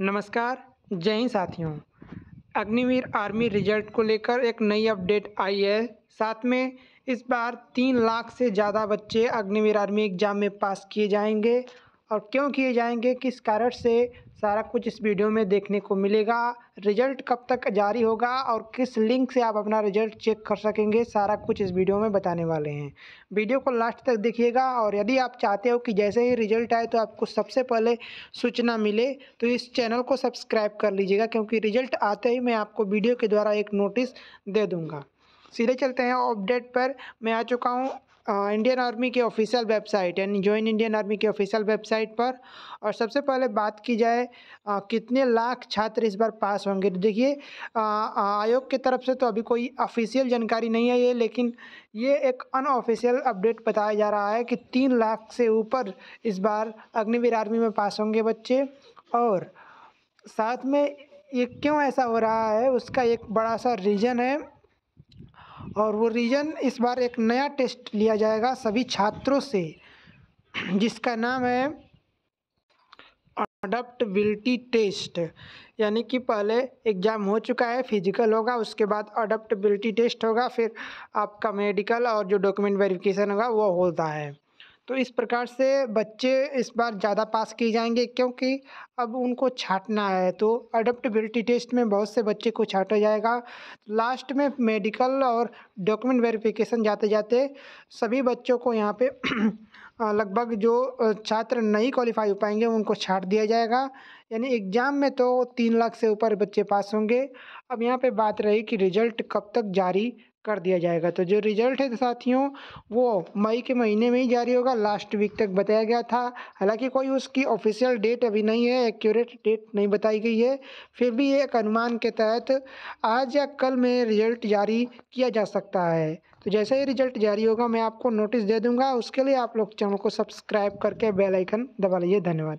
नमस्कार जय हिंद साथियों अग्निवीर आर्मी रिजल्ट को लेकर एक नई अपडेट आई है साथ में इस बार तीन लाख से ज़्यादा बच्चे अग्निवीर आर्मी एग्ज़ाम में पास किए जाएंगे और क्यों किए जाएंगे किस कारण से सारा कुछ इस वीडियो में देखने को मिलेगा रिजल्ट कब तक जारी होगा और किस लिंक से आप अपना रिजल्ट चेक कर सकेंगे सारा कुछ इस वीडियो में बताने वाले हैं वीडियो को लास्ट तक देखिएगा और यदि आप चाहते हो कि जैसे ही रिजल्ट आए तो आपको सबसे पहले सूचना मिले तो इस चैनल को सब्सक्राइब कर लीजिएगा क्योंकि रिजल्ट आते ही मैं आपको वीडियो के द्वारा एक नोटिस दे दूँगा सीधे चलते हैं अपडेट पर मैं आ चुका हूँ इंडियन आर्मी के ऑफिशियल वेबसाइट यानी ज्वाइन इंडियन आर्मी के ऑफिशियल वेबसाइट पर और सबसे पहले बात की जाए आ, कितने लाख छात्र इस बार पास होंगे तो देखिए आयोग की तरफ से तो अभी कोई ऑफिशियल जानकारी नहीं है ये लेकिन ये एक अनऑफिशियल अपडेट बताया जा रहा है कि तीन लाख से ऊपर इस बार अग्निवीर आर्मी में पास होंगे बच्चे और साथ में ये क्यों ऐसा हो रहा है उसका एक बड़ा सा रीज़न है और वो रीजन इस बार एक नया टेस्ट लिया जाएगा सभी छात्रों से जिसका नाम है अडप्टबिलिटी टेस्ट यानी कि पहले एग्ज़ाम हो चुका है फिजिकल होगा उसके बाद अडप्टबिलिटी टेस्ट होगा फिर आपका मेडिकल और जो डॉक्यूमेंट वेरिफिकेशन होगा वो होता है तो इस प्रकार से बच्चे इस बार ज़्यादा पास किए जाएंगे क्योंकि अब उनको छाटना है तो अडप्टबिलिटी टेस्ट में बहुत से बच्चे को छाटा जाएगा लास्ट में मेडिकल और डॉक्यूमेंट वेरिफिकेशन जाते जाते सभी बच्चों को यहाँ पे लगभग जो छात्र नहीं क्वालिफाई हो पाएंगे उनको छाट दिया जाएगा यानी एग्ज़ाम में तो तीन लाख से ऊपर बच्चे पास होंगे अब यहाँ पे बात रही कि रिज़ल्ट कब तक जारी कर दिया जाएगा तो जो रिज़ल्ट है साथियों वो मई के महीने में ही जारी होगा लास्ट वीक तक बताया गया था हालांकि कोई उसकी ऑफिशियल डेट अभी नहीं है एक्यूरेट डेट नहीं बताई गई है फिर भी एक अनुमान के तहत आज या कल में रिज़ल्ट जारी किया जा सकता है तो जैसे ही रिज़ल्ट जारी होगा मैं आपको नोटिस दे दूँगा उसके लिए आप लोग चैनल को सब्सक्राइब करके बेलाइकन दबा लीजिए धन्यवाद